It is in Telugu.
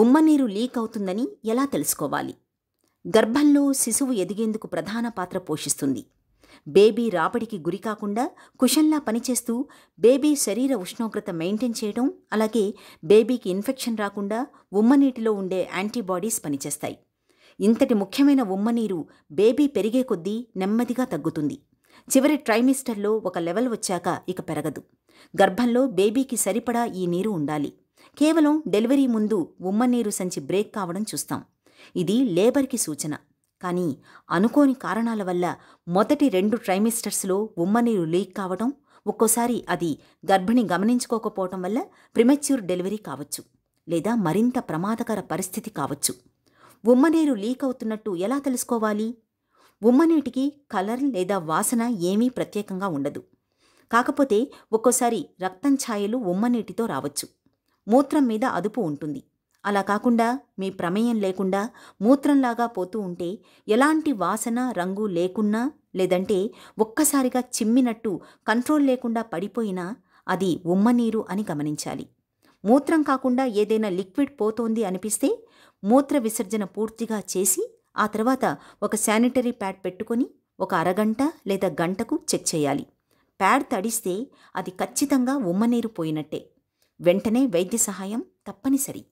ఉమ్మనీరు లీక్ అవుతుందని ఎలా తెలుసుకోవాలి గర్భంలో శిశువు ఎదిగేందుకు ప్రధాన పాత్ర పోషిస్తుంది బేబీ రాబడికి గురి కాకుండా కుషన్లా పనిచేస్తూ బేబీ శరీర ఉష్ణోగ్రత మెయింటైన్ చేయడం అలాగే బేబీకి ఇన్ఫెక్షన్ రాకుండా ఉమ్మనీటిలో ఉండే యాంటీబాడీస్ పనిచేస్తాయి ఇంతటి ముఖ్యమైన ఉమ్మనీరు బేబీ పెరిగే కొద్దీ నెమ్మదిగా తగ్గుతుంది చివరి ట్రైమిస్టర్లో ఒక లెవెల్ వచ్చాక ఇక పెరగదు గర్భంలో బేబీకి సరిపడా ఈ నీరు ఉండాలి కేవలం డెలివరీ ముందు ఉమ్మనీరు సంచి బ్రేక్ కావడం చూస్తాం ఇది లేబర్కి సూచన కానీ అనుకోని కారణాల వల్ల మొదటి రెండు ట్రైమిస్టర్స్లో ఉమ్మనీరు లీక్ కావడం ఒక్కోసారి అది గర్భిణి గమనించుకోకపోవటం వల్ల ప్రిమెచ్యూర్ డెలివరీ కావచ్చు లేదా మరింత ప్రమాదకర పరిస్థితి కావచ్చు ఉమ్మనీరు లీక్ అవుతున్నట్టు ఎలా తెలుసుకోవాలి ఉమ్మనీటికి కలర్ లేదా వాసన ఏమీ ప్రత్యేకంగా ఉండదు కాకపోతే ఒక్కోసారి రక్తం ఛాయలు ఉమ్మనీటితో రావచ్చు మూత్రం మీద అదుపు ఉంటుంది అలా కాకుండా మీ ప్రమేయం లేకుండా మూత్రంలాగా పోతూ ఉంటే ఎలాంటి వాసన రంగు లేకున్నా లేదంటే ఒక్కసారిగా చిమ్మినట్టు కంట్రోల్ లేకుండా పడిపోయినా అది ఉమ్మనీరు అని గమనించాలి మూత్రం కాకుండా ఏదైనా లిక్విడ్ పోతోంది అనిపిస్తే మూత్ర విసర్జన పూర్తిగా చేసి ఆ తర్వాత ఒక శానిటరీ ప్యాడ్ పెట్టుకొని ఒక అరగంట లేదా గంటకు చెక్ చేయాలి ప్యాడ్ తడిస్తే అది ఖచ్చితంగా ఉమ్మనీరు పోయినట్టే వెంటనే వైద్య సహాయం తప్పనిసరి